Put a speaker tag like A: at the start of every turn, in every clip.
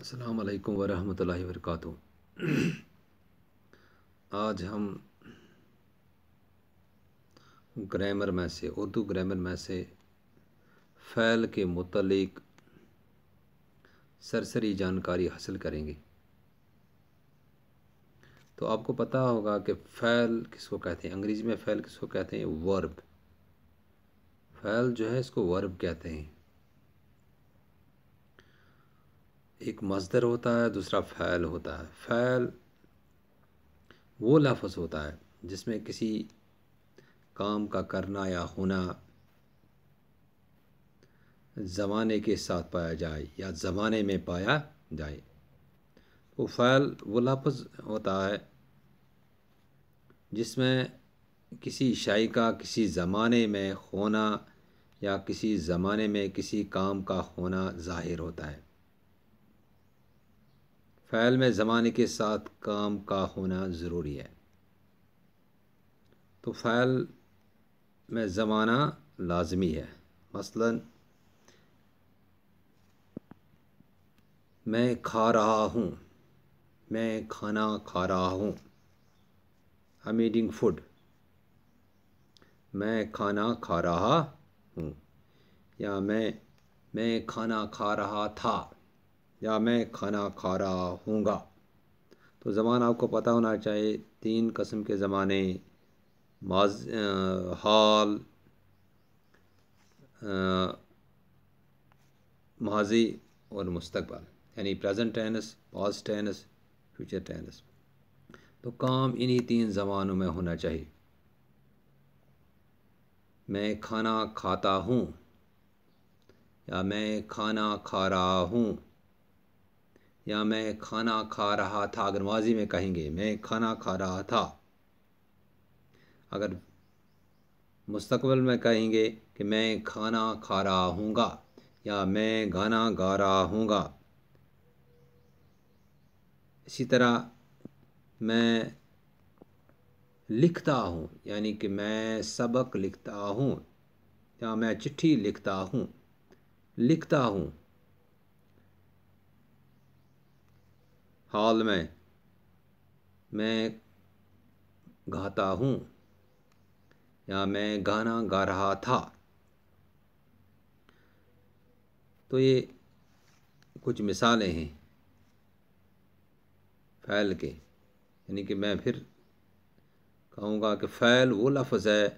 A: असलकम वालेकुम वरहमतुल्लाहि आज हम ग्रामर में से उर्दू ग्रामर में से फ़ैल के मतलब सरसरी जानकारी हासिल करेंगे तो आपको पता होगा कि फ़ैल किसको कहते हैं अंग्रेज़ी में फ़ैल किसको कहते हैं वर्ब फ़ैल जो है इसको वर्ब कहते हैं एक मजदर होता है दूसरा फ़ैल होता है फ़ैल वो लफज होता है जिसमें किसी काम का करना या होना ज़माने के साथ पाया जाए या ज़माने में पाया जाए वो फ़ैल वो लफज होता है जिसमें किसी शाई का किसी ज़माने में होना या किसी ज़माने में किसी काम का होना ज़ाहिर होता है फ़ैल में ज़माने के साथ काम का होना ज़रूरी है तो फ़ैल में ज़माना लाजमी है मसलन मैं खा रहा हूँ मैं खाना खा रहा हूँ आई एम फूड मैं खाना खा रहा हूँ या मैं मैं खाना खा रहा था या मैं खाना खा रहा हूँगा तो ज़बान आपको पता होना चाहिए तीन कस्म के ज़माने माज हाल माजी और मुस्तबल यानी present tense past tense future tense तो काम इन्हीं तीन ज़बानों में होना चाहिए मैं खाना खाता हूँ या मैं खाना खा रहा हूँ या मैं खाना खा रहा था अगर माजी में कहेंगे मैं खाना खा रहा था अगर मुस्तकबल में कहेंगे कि मैं खाना खा रहा हूँगा या मैं गाना गा रहा हूँगा इसी तरह मैं लिखता हूँ यानी कि मैं सबक लिखता हूँ या मैं चिट्ठी लिखता हूँ लिखता हूँ हाल में मैं गाता हूँ या मैं गाना गा रहा था तो ये कुछ मिसालें हैं फ़ैल के यानी कि मैं फिर कहूँगा कि फ़ैल वो लफ्ज़ है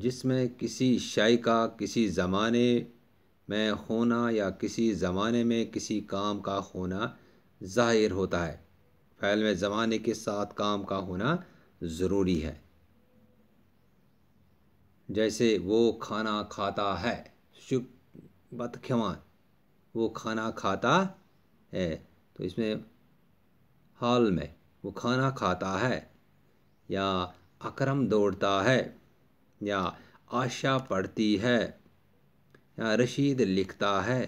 A: जिसमें किसी शय का किसी ज़माने में होना या किसी ज़माने में किसी काम का होना ज़ाहिर होता है फ़ैल में ज़माने के साथ काम का होना ज़रूरी है जैसे वो खाना खाता है शुभ बतख्यमान वो खाना खाता है तो इसमें हाल में वो खाना खाता है या अकरम दौड़ता है या आशा पढ़ती है या रशीद लिखता है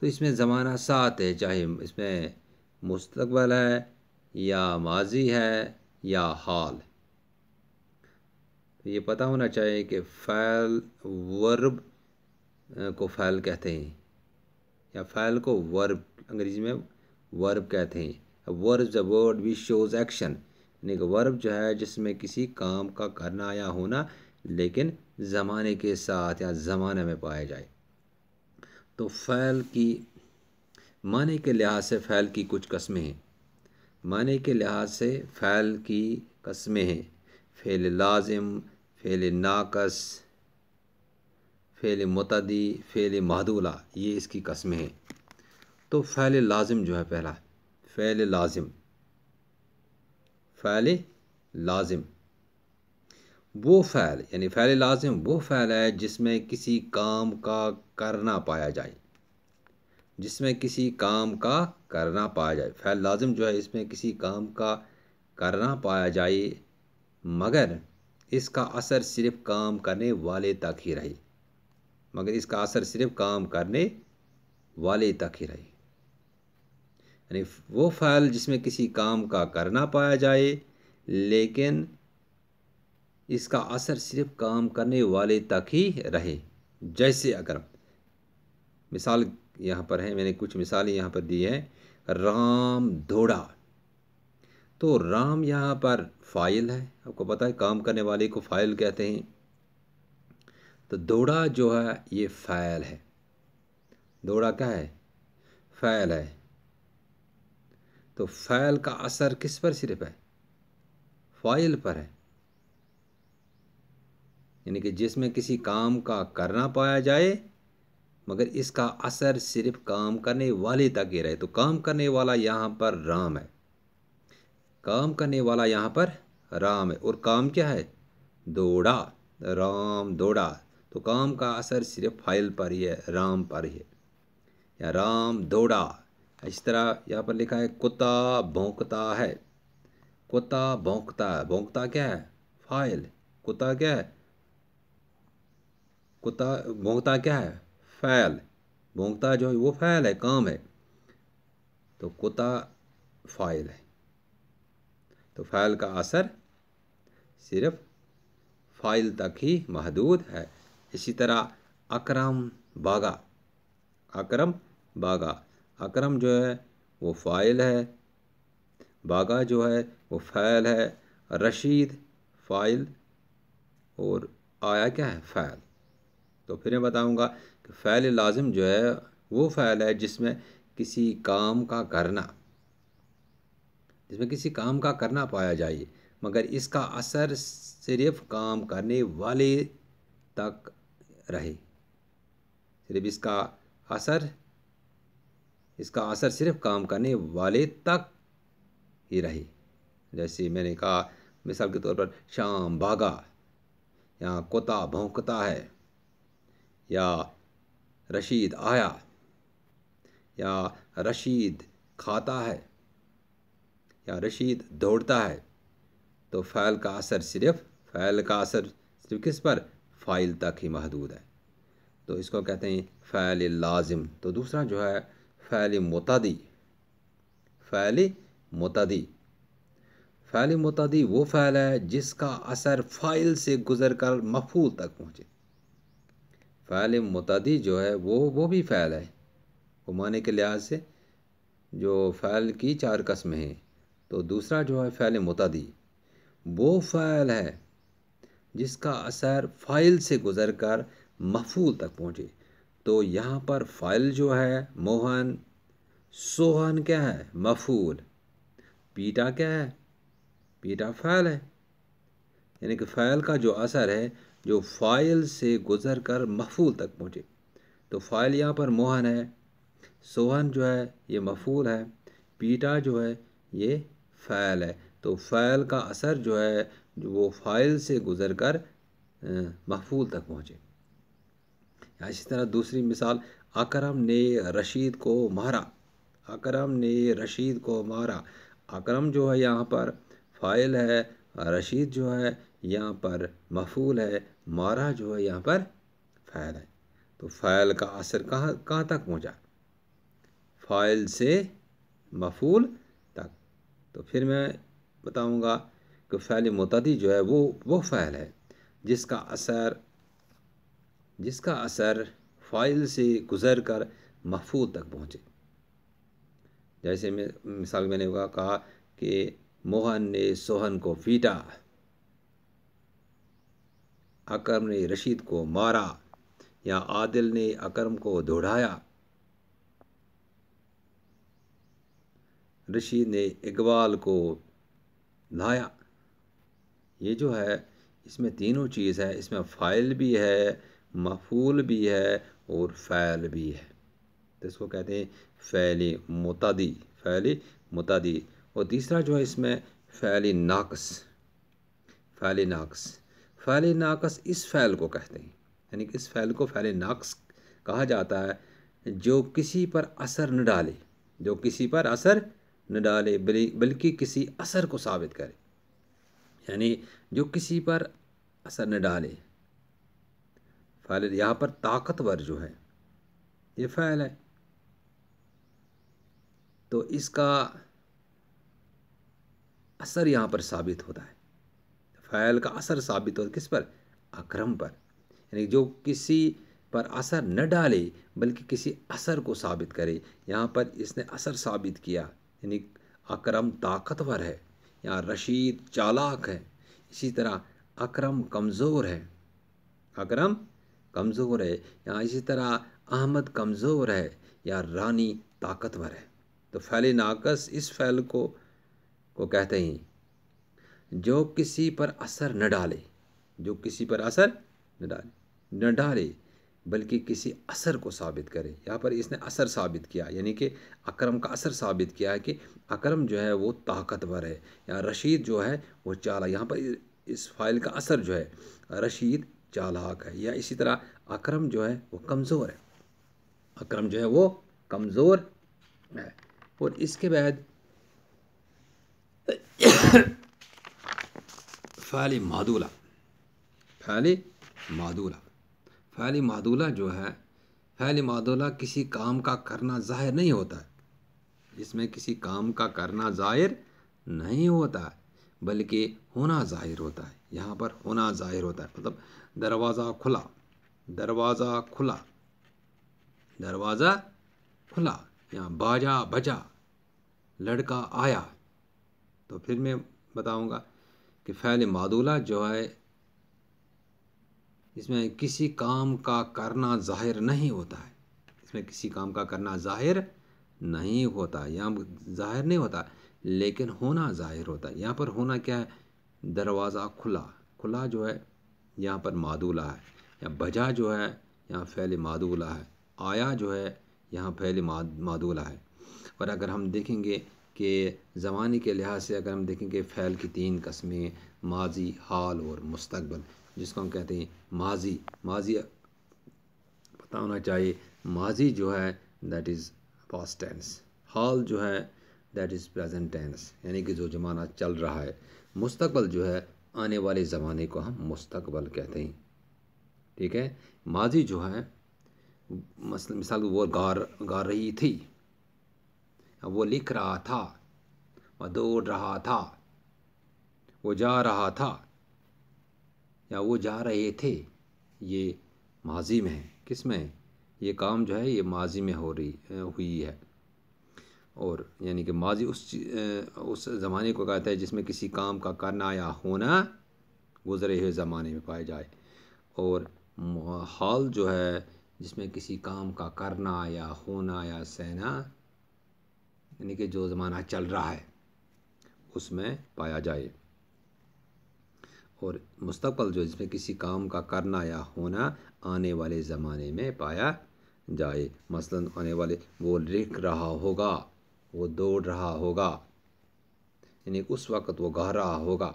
A: तो इसमें ज़माना सात है चाहे इसमें मुस्तबल है या माजी है या हाल तो ये पता होना चाहिए कि फ़ैल वर्ब को फ़ैल कहते हैं या फ़ैल को वर्ब अंग्रेज़ी में वर्ब कहते हैं अब verb the word we shows action यानी कि वर्ब जो है जिसमें किसी काम का करना या होना लेकिन ज़माने के साथ या ज़माने में पाया जाए तो फ़ैल की माने के लिहाज से फ़ैल की कुछ कस्में हैं माने के लिहाज से फ़ैल की कस्में हैं फ़ेल लाजिम फ़ेल नाकस फ़ेल मतदी फ़ेल महदूला ये इसकी कस्में हैं तो फ़ैल लाजिम जो है पहला फ़ैल लाजिम फ़ैल लाजिम वो फ़ैल यानी फ़ैल लाजिम वो फ़ैल है जिसमें किसी काम का करना पाया जाए जिसमें किसी काम का करना पाया जाए फ़ैल लाजिम जो है इसमें किसी काम का करना पाया जाए मगर इसका असर सिर्फ काम करने वाले तक ही रहे मगर इसका असर सिर्फ काम करने वाले तक ही रहे यानी वो फ़ैल जिसमें किसी काम का करना पाया जाए लेकिन इसका असर सिर्फ काम करने वाले तक ही रहे जैसे अगर मिसाल यहाँ पर है मैंने कुछ मिसालें यहाँ पर दी है राम दौड़ा तो राम यहाँ पर फाइल है आपको पता है काम करने वाले को फाइल कहते हैं तो दौड़ा जो है ये फ़ैल है दौड़ा क्या है फ़ैल है तो फ़ैल का असर किस पर सिर्फ है फाइल पर है यानी कि जिसमें किसी काम का करना पाया जाए मगर इसका असर सिर्फ काम करने वाले तक ही रहे तो काम करने वाला यहाँ पर राम है काम करने वाला यहाँ पर राम है और काम क्या है दौड़ा राम दौड़ा तो काम का असर सिर्फ फाइल पर ही है राम पर ही है या राम दौड़ा इस तरह यहाँ पर लिखा है कुत्ता भोंकता है कुत्ता है भोंकता क्या है फाइल कुत्ता क्या है कुत्ता भोंगता क्या है फैल भोंगता जो है वो फैल है काम है तो कुत्ता फाइल है तो फैल का असर सिर्फ फाइल तक ही महदूद है इसी तरह अकरम बागा अकरम बागा अकरम जो है वो फाइल है बागा जो है वो फैल है रशीद फाइल और आया क्या है फैल तो फिर मैं बताऊँगा कि फ़ैल लाजम जो है वो फ़ैल है जिसमें किसी काम का करना जिसमें किसी काम का करना पाया जाए मगर इसका असर सिर्फ काम करने वाले तक रहे सिर्फ इसका असर इसका असर सिर्फ काम करने वाले तक ही रहे जैसे मैंने कहा मिसाल के तौर पर शाम बागा यहाँ कोता भौंकता है या रशीद आया या रशीद खाता है या रशीद दौड़ता है तो फ़ैल का असर सिर्फ फ़ैल का असर सिर्फ किस पर फ़ाइल तक ही महदूद है तो इसको कहते हैं फ़ैल लाजिम तो दूसरा जो है फ़ैल मतदी फ़ैल मतदी फ़ैल मतदी वो फ़ैल है जिसका असर फ़ाइल से गुजर कर मफूल तक पहुँचे फ़ैल मतदी जो है वो वो भी फ़ैल है वो माने के लिहाज से जो फ़ैल की चार कस्में हैं तो दूसरा जो है फ़ैल मतदी वो फ़ैल है जिसका असर फ़ाइल से गुज़र कर मफूल तक पहुँचे तो यहाँ पर फ़ाइल जो है मोहन सोहन क्या है मफूल पीटा क्या है पीटा फ़ैल है यानी कि फ़ैल का जो असर है जो फ़ाइल से गुज़र कर मफूल तक पहुँचे तो फ़ाइल यहाँ पर मोहन है सोहन जो है ये मफूल है पीटा जो है ये फ़ैल है तो फ़ैल का असर जो है जो वो फ़ाइल से गुज़र कर महफूल तक पहुँचे इसी तरह दूसरी मिसाल अकरम ने रशीद को मारा अकरम ने रशीद को मारा अकरम जो है यहाँ पर फ़ाइल है रशीद जो है यहाँ पर मफूल है मारा जो है यहाँ पर फ़ैल है तो फ़ैल का असर कहाँ कहाँ तक पहुँचा फ़ाइल से मफूल तक तो फिर मैं बताऊँगा कि फ़ैल मतदी जो है वो वो फ़ैल है जिसका असर जिसका असर फ़ाइल से गुज़र कर मफूल तक पहुँचे जैसे मैं मिसाल मैंने कहा कि मोहन ने सोहन को पीटा अकरम ने रशीद को मारा या आदिल ने अकरम को दौड़ाया रशीद ने इकबाल को लाया ये जो है इसमें तीनों चीज़ है इसमें फ़ाइल भी है मफूल भी है और फ़ैल भी है तो इसको कहते हैं फैली मुतादी फैली मुतादी और तीसरा जो है इसमें फ़ैल नाकस फ़ैल नाकस फ़ैल नाकस इस फ़ैल को कहते हैं यानी कि इस फ़ैल को फ़ैल नाकस कहा जाता है जो किसी पर असर न डाले जो किसी पर असर न डाले बल्कि किसी असर को साबित करे यानी जो किसी पर असर न डाले फ़ैल यहाँ पर ताकतवर जो है ये फ़ैल है तो इसका असर यहाँ पर साबित होता है फ़ैल का असर साबित होता किस पर अक्रम पर यानी जो किसी पर असर न डाले बल्कि किसी असर को साबित करे यहाँ पर इसने असर साबित किया यानी अक्रम ताकतवर है यहाँ रशीद चालाक है इसी तरह अक्रम कमज़ोर है अक्रम कमज़ोर है यहाँ इसी तरह अहमद कमज़ोर है या रानी ताकतवर है तो फैल नाकस इस फैल को को कहते हैं जो किसी पर असर न डाले जो किसी पर असर न डाले न डाले बल्कि किसी असर को साबित करे यहाँ पर इसने असर साबित किया यानी कि अक्रम का असर साबित किया है कि अक्रम जो है वो ताकतवर है या रशीद जो है वो चाला यहाँ पर इस फाइल का असर जो है रशीद चालाक है या इसी तरह अक्रम जो है वो कमज़ोर है अक्रम जो है वो कमज़ोर है और इसके बाद फ़ाली मादूला फ़ाली मादूला फ़ाली मादूला जो है फ़ाली मादूला किसी काम का करना ज़ाहिर नहीं होता है इसमें किसी काम का करना ज़ाहिर नहीं होता बल्कि होना ज़ाहिर होता है यहाँ पर होना ज़ाहिर होता है मतलब दरवाज़ा खुला दरवाज़ा खुला दरवाज़ा खुला यहाँ बाजा बजा लड़का आया तो फिर मैं बताऊँगा कि फ़ैल मादूला जो है इसमें किसी काम का करना ज़ाहिर नहीं होता है इसमें किसी काम का करना ज़ाहिर नहीं होता यहाँ ज़ाहिर नहीं होता लेकिन होना ज़ाहिर होता है यहाँ पर होना क्या है दरवाज़ा खुला खुला जो है यहाँ पर मादूला है या बजा जो है यहाँ फैल मादूला है आया जो है यहाँ फैल मादूला है और अगर हम देखेंगे कि ज़माने के लिहाज से अगर हम देखें कि फ़ैल की तीन कस्में माजी हाल और मुस्तबल जिसको हम कहते हैं माजी माजी पता होना चाहिए माजी जो है दैट इज़ पास टेंस हाल जो है दैट इज़ प्रेजेंट टेंस यानी कि जो ज़माना चल रहा है मुस्तबल जो है आने वाले ज़माने को हम मुस्तबल कहते हैं ठीक है माजी जो है मसल मिसाल वो गार गा रही थी वो लिख रहा था वह दौड़ रहा था वो जा रहा था या वो जा रहे थे ये माजी में है किस में ये काम जो है ये माजी में हो रही हुई है और यानी कि माजी उस उस ज़माने को कहता है जिसमें किसी काम का करना या होना गुजरे हुए ज़माने में पाया जाए और हाल जो है जिसमें किसी काम का करना या होना या सहना यानी कि जो ज़माना चल रहा है उसमें पाया जाए और मुस्तबल जो इसमें किसी काम का करना या होना आने वाले ज़माने में पाया जाए मसलन आने वाले वो लिख रहा होगा वो दौड़ रहा होगा यानी उस वक़्त वो गा रहा होगा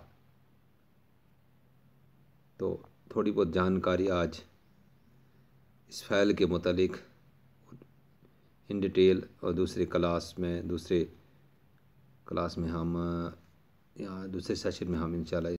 A: तो थोड़ी बहुत जानकारी आज इस फैल के मतलब इन डिटेल और दूसरे क्लास में दूसरे क्लास में हम यहाँ दूसरे सेशन में हम इंशाल्लाह